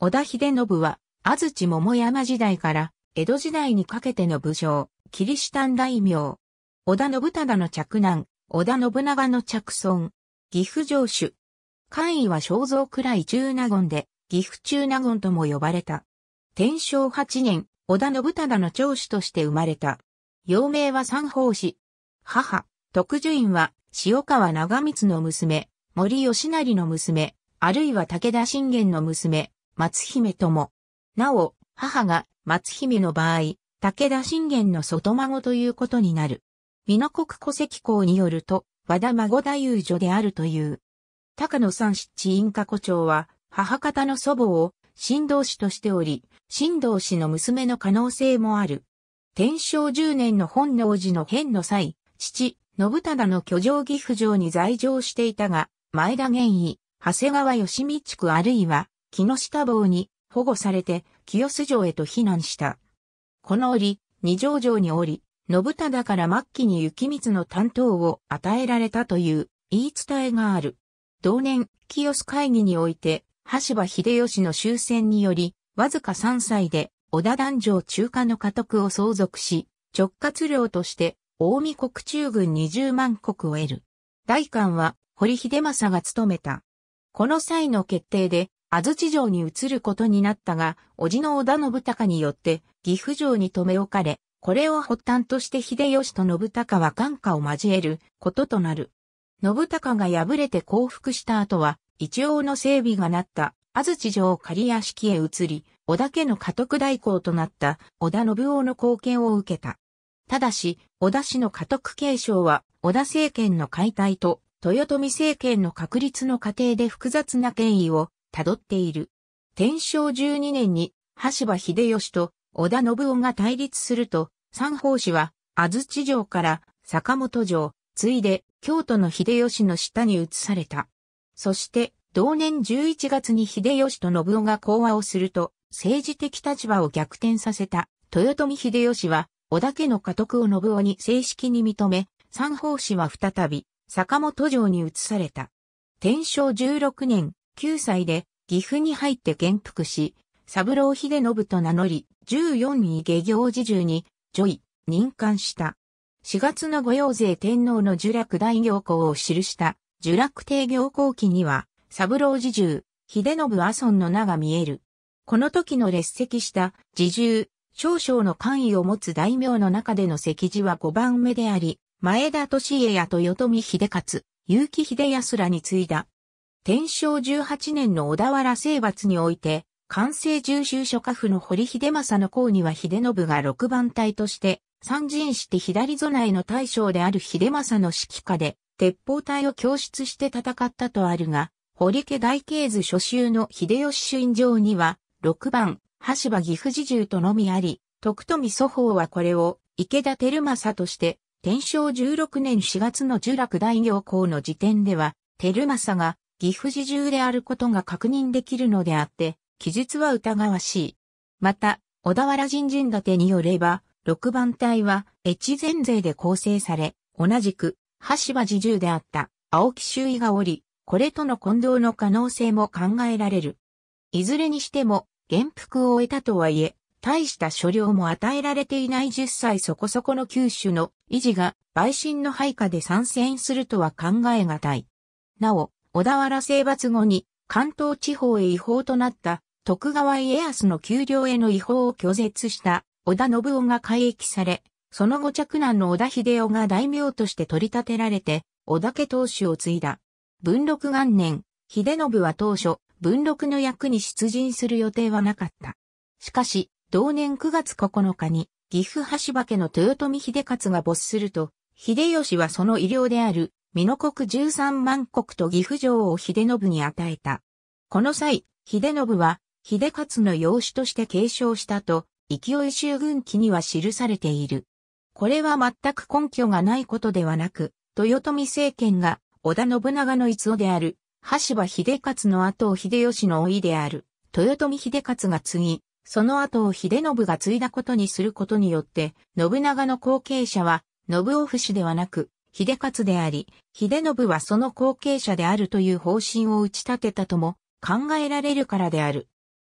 織田秀信は、安土桃山時代から、江戸時代にかけての武将、キリシタン大名。織田信忠の嫡男、織田信長の嫡孫。岐阜城主。官位は肖像くらい中納言で、岐阜中納言とも呼ばれた。天正8年、織田信忠の長子として生まれた。幼名は三宝師。母、徳寿院は、塩川長光の娘、森義成の娘、あるいは武田信玄の娘、松姫とも。なお、母が松姫の場合、武田信玄の外孫ということになる。美濃国戸籍校によると、和田孫太夫女であるという。高野三七院加古町は、母方の祖母を、神道氏としており、神道氏の娘の可能性もある。天正十年の本能寺の変の際、父、信忠の居城岐阜城に在城していたが、前田玄義、長谷川義道区あるいは、木下坊に保護されて清洲城へと避難した。この折、二条城におり、信忠から末期に雪光の担当を与えられたという言い伝えがある。同年、清洲会議において、橋場秀吉の終戦により、わずか3歳で織田団城中華の家督を相続し、直轄領として近江国中軍20万国を得る。大官は堀秀政が務めた。この際の決定で、安土城に移ることになったが、叔父の織田信孝によって岐阜城に留め置かれ、これを発端として秀吉と信孝は感化を交えることとなる。信孝が敗れて降伏した後は、一応の整備がなった安土城仮屋敷へ移り、織田家の家督代行となった織田信夫の貢献を受けた。ただし、織田氏の家督継承は、織田政権の解体と、豊臣政権の確立の過程で複雑な権威を辿っている。天正12年に、橋場秀吉と織田信夫が対立すると、三法師は、安土城から坂本城、ついで京都の秀吉の下に移された。そして、同年11月に秀吉と信夫が講和をすると、政治的立場を逆転させた豊臣秀吉は、織田家の家督を信夫に正式に認め、三法師は再び、坂本城に移された。天正16年、9歳で岐阜に入って元服し、三郎秀信と名乗り、14位下行時中に、ジョイ、任官した。4月の御用税天皇の呪楽大行幸を記した呪落帝行幸記には、三郎侍従、秀信阿孫の名が見える。この時の列席した侍従、少々の官位を持つ大名の中での席次は5番目であり、前田利家や豊臣秀勝、結城秀康らに次いだ天正18年の小田原征伐において、関西重修諸家府の堀秀政の公には秀信が六番隊として、参陣して左備えの大将である秀政の指揮下で、鉄砲隊を供出して戦ったとあるが、堀家大慶図初秋の秀吉春上には、六番、橋場岐阜侍従とのみあり、徳富祖法はこれを、池田照政として、天正16年4月の呪楽大行行の時点では、照政が岐阜自重であることが確認できるのであって、記述は疑わしい。また、小田原人陣立てによれば、六番隊は越前勢で構成され、同じく、橋場自重であった青木周囲がおり、これとの混同の可能性も考えられる。いずれにしても、元服を終えたとはいえ、大した所領も与えられていない10歳そこそこの九州の維持が、陪信の配下で参戦するとは考えがたい。なお、小田原征伐後に関東地方へ違法となった徳川家康の丘陵への違法を拒絶した織田信夫が改役され、その後着難の織田秀夫が大名として取り立てられて、織田家当主を継いだ。文禄元年、秀信は当初、文禄の役に出陣する予定はなかった。しかし、同年9月9日に、岐阜橋場家の豊臣秀勝が没すると、秀吉はその医療である美濃国十三万国と岐阜城を秀信に与えた。この際、秀信は、秀勝の養子として継承したと、勢い衆軍記には記されている。これは全く根拠がないことではなく、豊臣政権が織田信長の逸夫である、橋場秀勝の後を秀吉の老いである、豊臣秀勝が継ぎ、その後を秀信が継いだことにすることによって、信長の後継者は、信夫氏ではなく、秀勝であり、秀信はその後継者であるという方針を打ち立てたとも考えられるからである。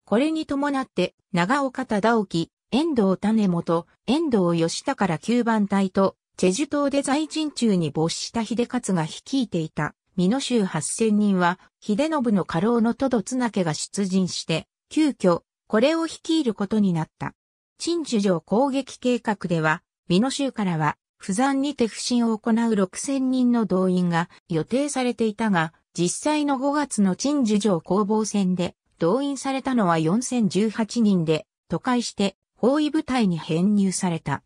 これに伴って、長岡忠興、遠藤種元、遠藤義高ら9番隊と、チェジュ島で在陣中に没した秀勝が率いていた、美濃州8000人は、秀信の家老の都戸綱家が出陣して、急遽、これを率いることになった。陳樹城攻撃計画では、美濃州からは、不残にて不信を行う6000人の動員が予定されていたが、実際の5月の陳樹城攻防戦で動員されたのは4018人で、都会して包囲部隊に編入された。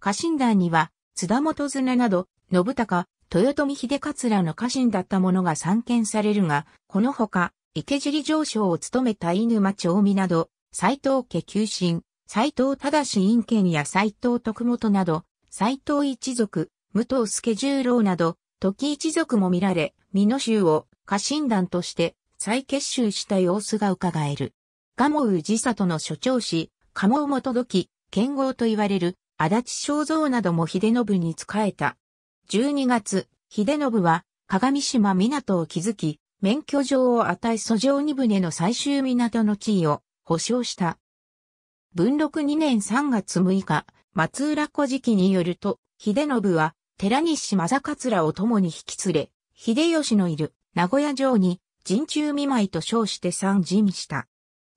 家臣団には、津田元綱など、信孝、豊臣秀桂の家臣だった者が散見されるが、このほか、池尻上将を務めた犬間長美など、斎藤家急進、斎藤忠院権や斎藤徳元など、斎藤一族、武藤助十郎など、時一族も見られ、美濃州を家臣団として再結集した様子が伺える。賀茂氏里の所長氏、蒲も元時、剣豪と言われる、足立正蔵なども秀信に仕えた。12月、秀信は、鏡島港を築き、免許状を与え訴状二船の最終港の地位を保障した。文禄2年3月6日、松浦古事記によると、秀信は、寺西正桂を共に引き連れ、秀吉のいる名古屋城に、陣中見舞いと称して参陣した。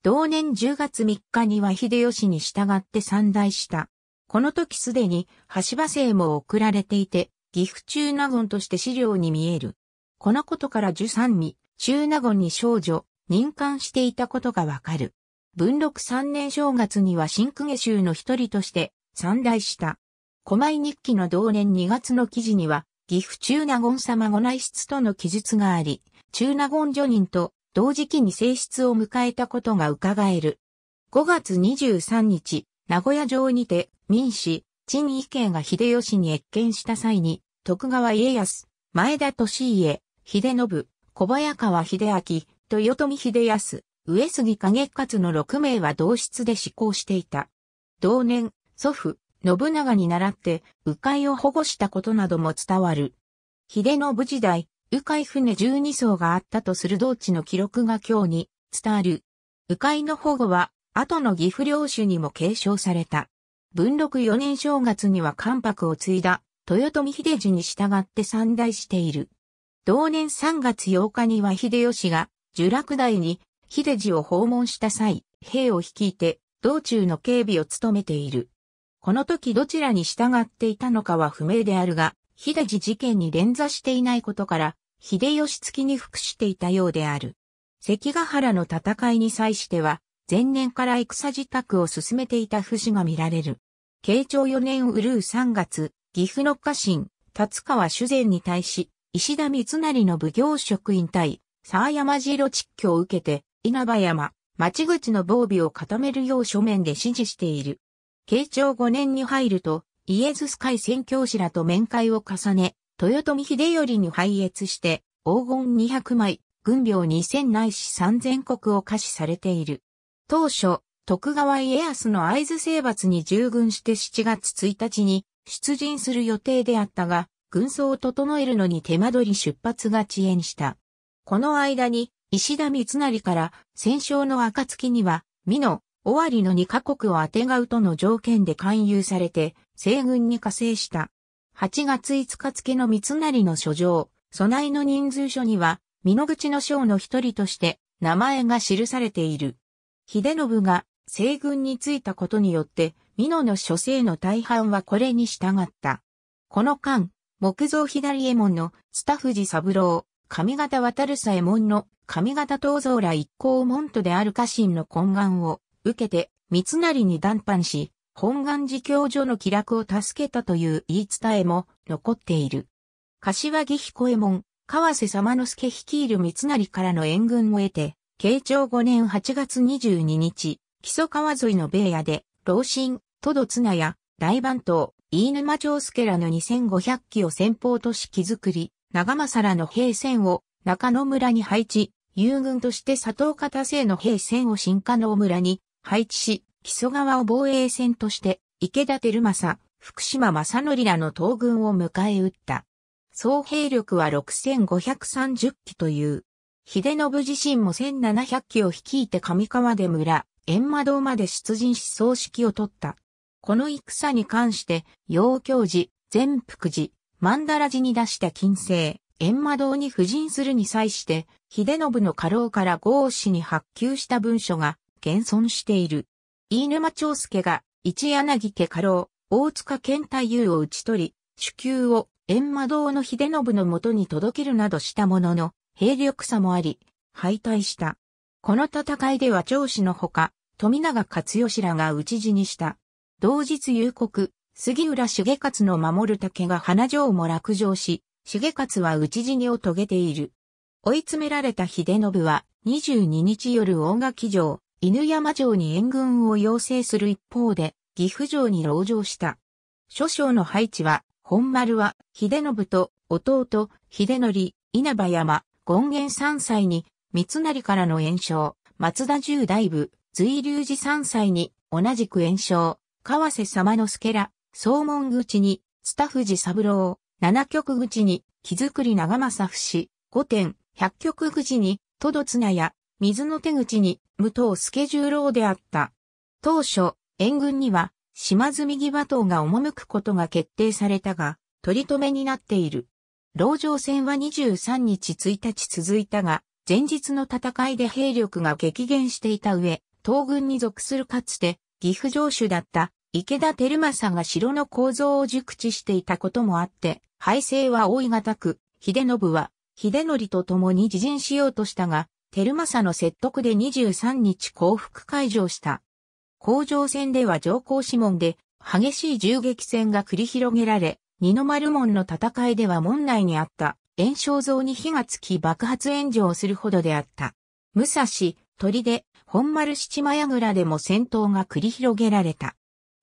同年10月3日には秀吉に従って参大した。この時すでに、橋場生も送られていて、岐阜中納言として資料に見える。このことから十三に、中納言に少女、任官していたことがわかる。文禄三年正月には新公家衆の一人として、三大した。狛米日記の同年2月の記事には、岐阜中納言様ご内室との記述があり、中納言女人と同時期に正室を迎えたことが伺える。5月23日、名古屋城にて、民氏、陳意慶が秀吉に越見した際に、徳川家康、前田利家、秀信、小早川秀明、豊臣秀康、上杉景勝の6名は同室で施行していた。同年、祖父、信長に習って、迂回を保護したことなども伝わる。秀信時代、迂回船12艘があったとする道地の記録が今日に伝わる。迂回の保護は、後の岐阜領主にも継承された。文禄4年正月には関白を継いだ、豊臣秀次に従って参大している。同年3月8日には秀吉が、呪落台に、秀次を訪問した際、兵を率いて、道中の警備を務めている。この時どちらに従っていたのかは不明であるが、秀治事件に連座していないことから、秀吉付きに服していたようである。関ヶ原の戦いに際しては、前年から戦自宅を進めていた節が見られる。慶長4年うるう3月、岐阜の家臣、立川主善に対し、石田三成の奉行職員対、沢山次郎実況を受けて、稲葉山、町口の防備を固めるよう書面で指示している。慶長5年に入ると、イエズス会宣教師らと面会を重ね、豊臣秀頼に拝謁して、黄金200枚、軍病2000ないし3000国を可視されている。当初、徳川家康の合図征伐に従軍して7月1日に出陣する予定であったが、軍装を整えるのに手間取り出発が遅延した。この間に、石田三成から戦勝の暁には、美濃、尾張の2カ国をあてがうとの条件で勧誘されて、西軍に加勢した。8月5日付の三成の書状、備えの人数書には、美濃口の将の一人として、名前が記されている。秀信が西軍に就いたことによって、美濃の諸生の大半はこれに従った。この間、木造左衛門のスタフジ三郎、上方渡る左衛門の上方東蔵ら一行門徒である家臣の懇願を受けて、三成に談判し、本願寺教所の気楽を助けたという言い伝えも残っている。柏木彦右衛門、川瀬様之助率いる三成からの援軍を得て、慶長5年8月22日、木曽川沿いの米屋で、老身、戸戸綱や、大番頭、飯沼長助らの2500機を先方とし木作り、長政らの兵線を中野村に配置、遊軍として佐藤方製の兵線を新加野村に配置し、木曽川を防衛戦として、池田照正、福島正則らの東軍を迎え撃った。総兵力は6530機という。秀信自身も1700機を率いて上川で村、閻魔堂まで出陣し葬式を取った。この戦に関して、陽教寺、善福寺、曼荼羅寺に出した金星、閻魔堂に布陣するに際して、秀信の家老から豪氏に発給した文書が現存している。飯沼長介が、一柳家家老、大塚健太夫を打ち取り、主級を閻魔堂の秀信のもとに届けるなどしたものの、兵力差もあり、敗退した。この戦いでは長子のほか、富永勝吉らが討ち死にした。同日夕刻、杉浦重勝の守る竹が花城も落城し、重勝は討ち死にを遂げている。追い詰められた秀信は22日夜大垣城、犬山城に援軍を要請する一方で、岐阜城に籠城した。諸将の配置は、本丸は、秀信と弟、秀則、稲葉山、権現三歳に、三成からの炎症、松田十大部、随流寺三歳に、同じく炎症、川瀬様之助ら、総門口に、田藤三郎、七曲口に、木造長政節、五点、百曲口に、戸戸綱や、水の手口に武藤ーローであった。当初、援軍には島積木馬島が赴くことが決定されたが、取り留めになっている。籠城戦は23日1日続いたが、前日の戦いで兵力が激減していた上、東軍に属するかつて、岐阜城主だった池田照正が城の構造を熟知していたこともあって、敗勢は追いがたく、秀信は、秀則と共に自陣しようとしたが、テルマサの説得で23日降伏解除した。甲状戦では上皇指問で激しい銃撃戦が繰り広げられ、二の丸門の戦いでは門内にあった炎症像に火がつき爆発炎上するほどであった。武蔵、鳥出、本丸七間倉でも戦闘が繰り広げられた。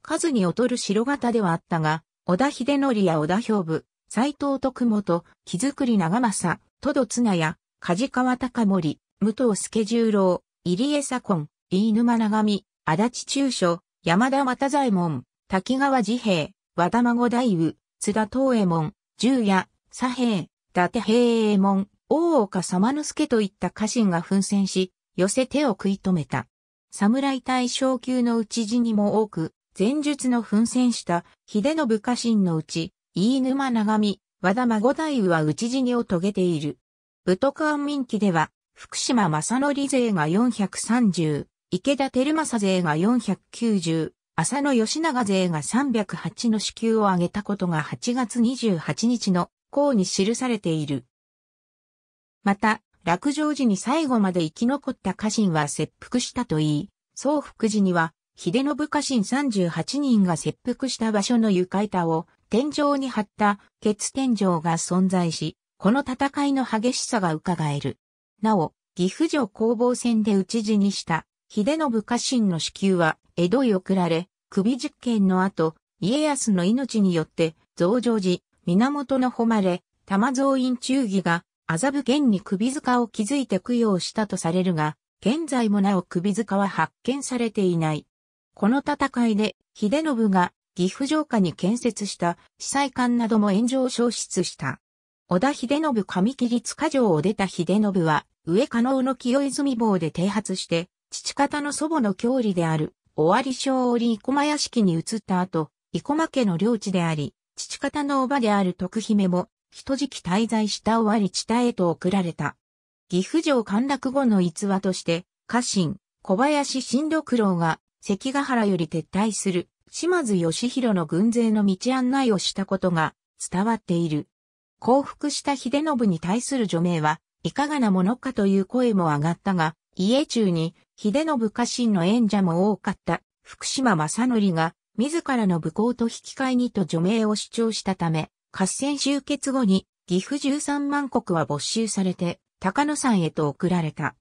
数に劣る城型ではあったが、織田秀則や織田兵部、斎藤徳元、木造長政、戸戸綱や、梶川高森、武藤助十郎、入江左近、飯沼長見、足立中書、山田又左衛門、滝川治兵、和田孫大夫、津田東衛門、十夜、左平、伊達平衛門、大岡様之助といった家臣が奮戦し、寄せ手を食い止めた。侍大将級の討ち死にも多く、前述の奮戦した秀信家臣のうち、飯沼長見、和田孫大夫は討ち死にを遂げている。武徳安民記では、福島正則勢が430、池田照正勢が490、浅野義長勢が308の支給を挙げたことが8月28日の項に記されている。また、落城時に最後まで生き残った家臣は切腹したといい、総福寺には、秀信家臣38人が切腹した場所の床板を天井に張った血天井が存在し、この戦いの激しさが伺える。なお、岐阜城攻防戦で討ち死にした、秀信家臣の支給は、江戸へ送られ、首実験の後、家康の命によって、増上寺、源の誉れ、玉蔵院忠義が、麻布玄に首塚を築いて供養したとされるが、現在もなお首塚は発見されていない。この戦いで、秀信が岐阜城下に建設した司祭館なども炎上消失した。織田秀信上切塚城を出た秀信は、上加納の清泉坊で停発して、父方の祖母の郷里である、尾張小織生駒屋敷に移った後、生駒家の領地であり、父方の叔母である徳姫も、人時期滞在した尾張地帯へと送られた。岐阜城陥落後の逸話として、家臣、小林新六郎が、関ヶ原より撤退する、島津義弘の軍勢の道案内をしたことが、伝わっている。降伏した秀信に対する除名はいかがなものかという声も上がったが、家中に秀信家臣の演者も多かった福島正則が自らの武功と引き換えにと除名を主張したため、合戦終結後に岐阜13万国は没収されて高野山へと送られた。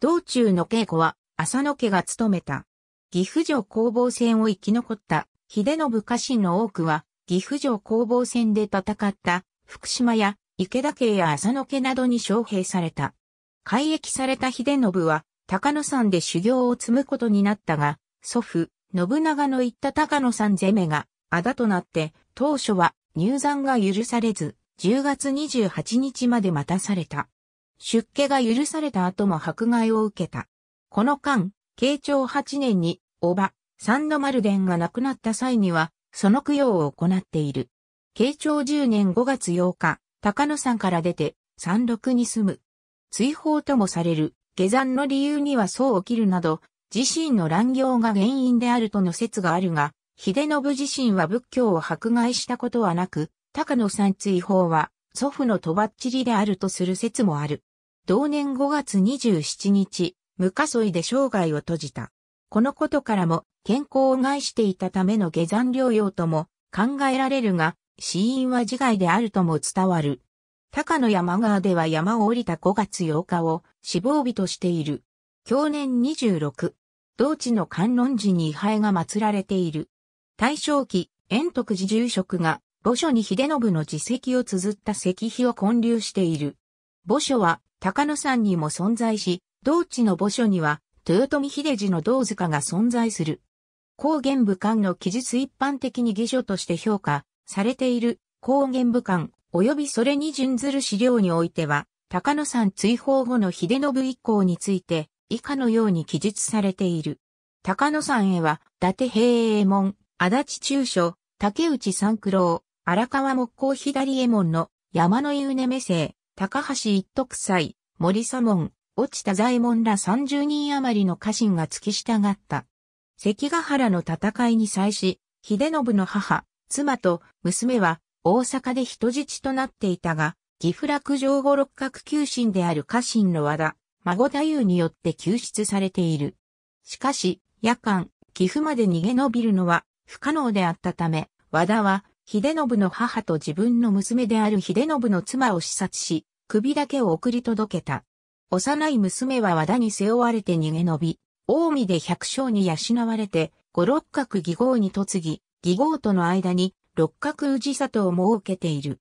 道中の稽古は浅野家が務めた。岐阜城攻防戦を生き残った秀信家臣の多くは岐阜城攻防戦で戦った福島や池田家や浅野家などに招聘された。改役された秀信は、高野山で修行を積むことになったが、祖父、信長の言った高野山攻めが、あだとなって、当初は入山が許されず、10月28日まで待たされた。出家が許された後も迫害を受けた。この間、慶長8年に、おば、三の丸殿が亡くなった際には、その供養を行っている。慶長10年5月8日、高野山から出て、山麓に住む。追放ともされる、下山の理由にはそう起きるなど、自身の乱行が原因であるとの説があるが、秀信自身は仏教を迫害したことはなく、高野山追放は、祖父のとばっちりであるとする説もある。同年5月27日、無加添で生涯を閉じた。このことからも、健康を害していたための下山療養とも考えられるが、死因は自害であるとも伝わる。高野山川では山を降りた5月8日を死亡日としている。去年26、同地の観音寺に位牌が祀られている。大正期、円徳寺住職が墓所に秀信の自席を綴った石碑を建立している。墓所は高野山にも存在し、同地の墓所には豊臣秀寺の銅塚が存在する。高原武漢の記述一般的に儀書として評価されている高原武官及びそれに準ずる資料においては、高野山追放後の秀信一行について、以下のように記述されている。高野山へは、伊達平英衛門、足立中書、竹内三九郎、荒川木工左衛門の山の湯根目生、高橋一徳斎、森左門、落ちた左衛門ら30人余りの家臣が付き従った。関ヶ原の戦いに際し、秀信の母、妻と娘は大阪で人質となっていたが、岐阜落城後六角九神である家臣の和田、孫太夫によって救出されている。しかし、夜間、岐阜まで逃げ延びるのは不可能であったため、和田は、秀信の母と自分の娘である秀信の妻を視察し、首だけを送り届けた。幼い娘は和田に背負われて逃げ延び、近江で百姓に養われて、五六角義号に嫁ぎ、義号との間に六角氏里を設けている。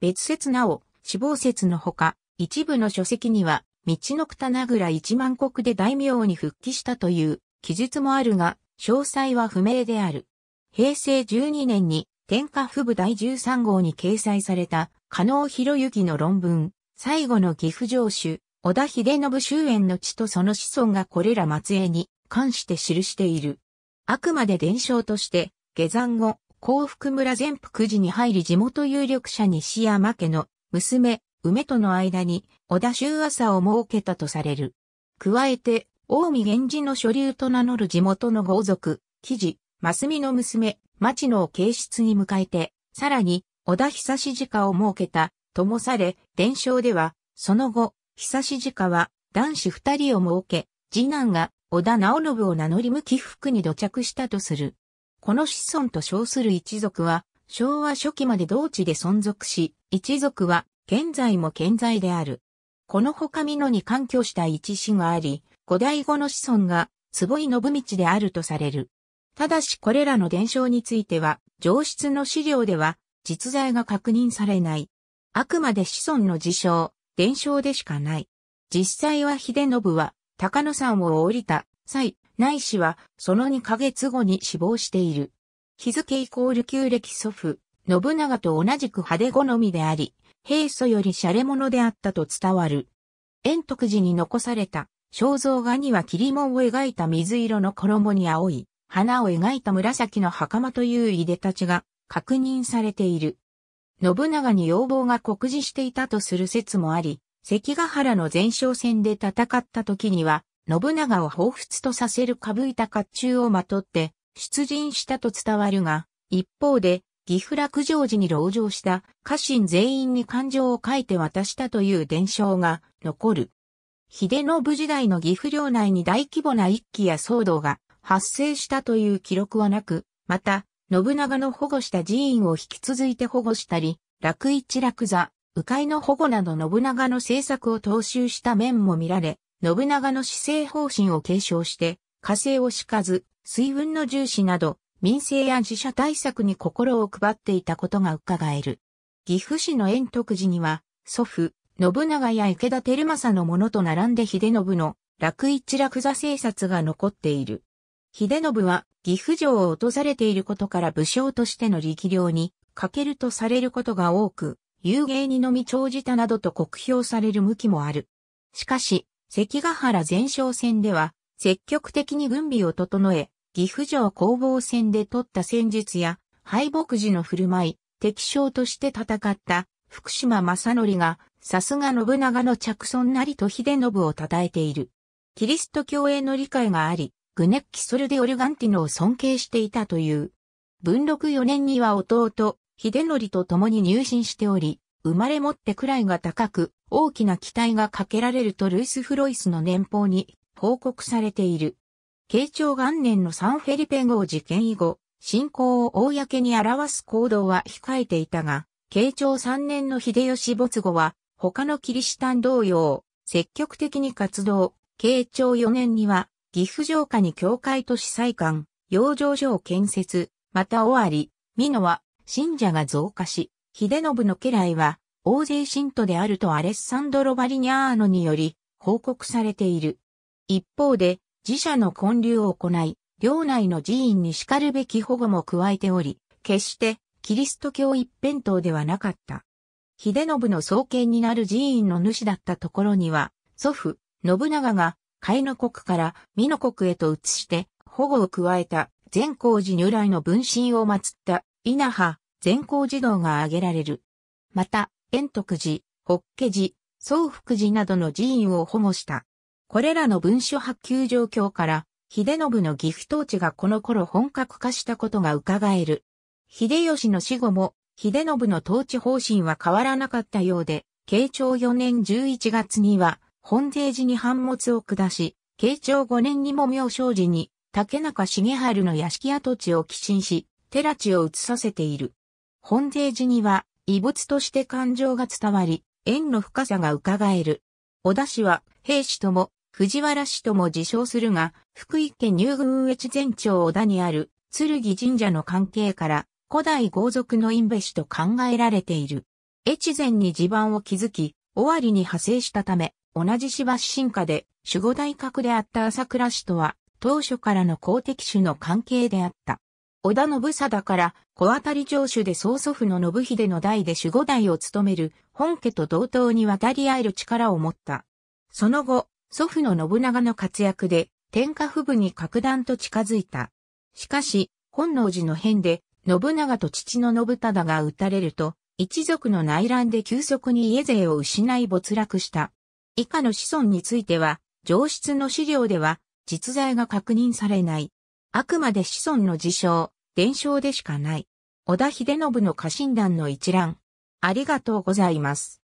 別説なお、死亡説のほか、一部の書籍には、道のくたなぐら一万国で大名に復帰したという記述もあるが、詳細は不明である。平成12年に天下府部第13号に掲載された、加納博之の論文、最後の岐阜城主、小田秀信終焉の地とその子孫がこれら末裔に関して記している。あくまで伝承として、下山後、幸福村全福寺に入り地元有力者西山家の娘、梅との間に小田周朝を設けたとされる。加えて、近江源氏の所流と名乗る地元の豪族、記事、増美の娘、町野を形室に迎えて、さらに、小田久志家を設けた、ともされ、伝承では、その後、久志家は男子二人を設け、次男が織田直信を名乗り向き服に土着したとする。この子孫と称する一族は、昭和初期まで同地で存続し、一族は現在も健在である。この他美濃に環境した一子があり、五代後の子孫が坪井信道であるとされる。ただしこれらの伝承については、上質の資料では実在が確認されない。あくまで子孫の自称、伝承でしかない。実際は秀信は高野山を降りた際、内氏はその2ヶ月後に死亡している。日付イコール旧暦祖父、信長と同じく派手好みであり、平素より洒落者であったと伝わる。円徳寺に残された肖像画には霧門を描いた水色の衣に青い、花を描いた紫の袴といういでたちが確認されている。信長に要望が酷似していたとする説もあり、関ヶ原の前哨戦で戦った時には、信長を彷彿とさせるかぶいた甲冑をまとって、出陣したと伝わるが、一方で、岐阜落城時に籠城した家臣全員に感情を書いて渡したという伝承が残る。秀信時代の岐阜領内に大規模な一揆や騒動が発生したという記録はなく、また、信長の保護した寺院を引き続いて保護したり、楽一楽座、迂回の保護など信長の政策を踏襲した面も見られ、信長の施政方針を継承して、火星を敷かず、水運の重視など、民生や自社対策に心を配っていたことが伺える。岐阜市の円徳寺には、祖父、信長や池田輝政のものと並んで秀信の楽一楽座政策が残っている。秀信は岐阜城を訪れていることから武将としての力量に欠けるとされることが多く、有芸にのみ長じたなどと酷評される向きもある。しかし、関ヶ原前哨戦では、積極的に軍備を整え、岐阜城攻防戦で取った戦術や、敗北時の振る舞い、敵将として戦った福島正則が、さすが信長の着尊なりと秀信を称えている。キリスト教への理解があり、グネッキソルデオルガンティノを尊敬していたという。文禄4年には弟、秀則と共に入信しており、生まれ持って位が高く、大きな期待がかけられるとルイス・フロイスの年報に報告されている。慶長元年のサンフェリペン号事件以後、信仰を公に表す行動は控えていたが、慶長3年の秀吉没後は、他のキリシタン同様、積極的に活動、慶長4年には、岐阜城下に教会と司祭館、養生所を建設、また尾張、美濃は信者が増加し、秀信の家来は、大勢信徒であるとアレッサンドロ・バリニャーノにより、報告されている。一方で、自社の建立を行い、領内の寺院に叱るべき保護も加えており、決してキリスト教一辺倒ではなかった。秀信の創建になる寺院の主だったところには、祖父、信長が、海の国から美の国へと移して、保護を加えた善光寺如来の分身を祀った稲葉、全校児童が挙げられる。また、円徳寺、法華寺、宗福寺などの寺院を保護した。これらの文書発給状況から、秀信の岐阜統治がこの頃本格化したことが伺える。秀吉の死後も、秀信の統治方針は変わらなかったようで、慶長4年11月には、本税寺に反物を下し、慶長5年にも妙正寺に、竹中重春の屋敷跡地を寄進し、寺地を移させている。本税寺には遺物として感情が伝わり、縁の深さが伺える。小田氏は、兵士とも、藤原氏とも自称するが、福井県入宮越前町小田にある、剣神社の関係から、古代豪族のインベ氏と考えられている。越前に地盤を築き、尾張に派生したため、同じ芝進化で、守護大格であった朝倉氏とは、当初からの公的種の関係であった。織田信貞から、小当たり城主で曽祖父の信秀の代で守護代を務める、本家と同等に渡り合える力を持った。その後、祖父の信長の活躍で、天下布武に格段と近づいた。しかし、本能寺の変で、信長と父の信忠が撃たれると、一族の内乱で急速に家勢を失い没落した。以下の子孫については、上質の資料では、実在が確認されない。あくまで子孫の事象、伝承でしかない。織田秀信の家臣団の一覧。ありがとうございます。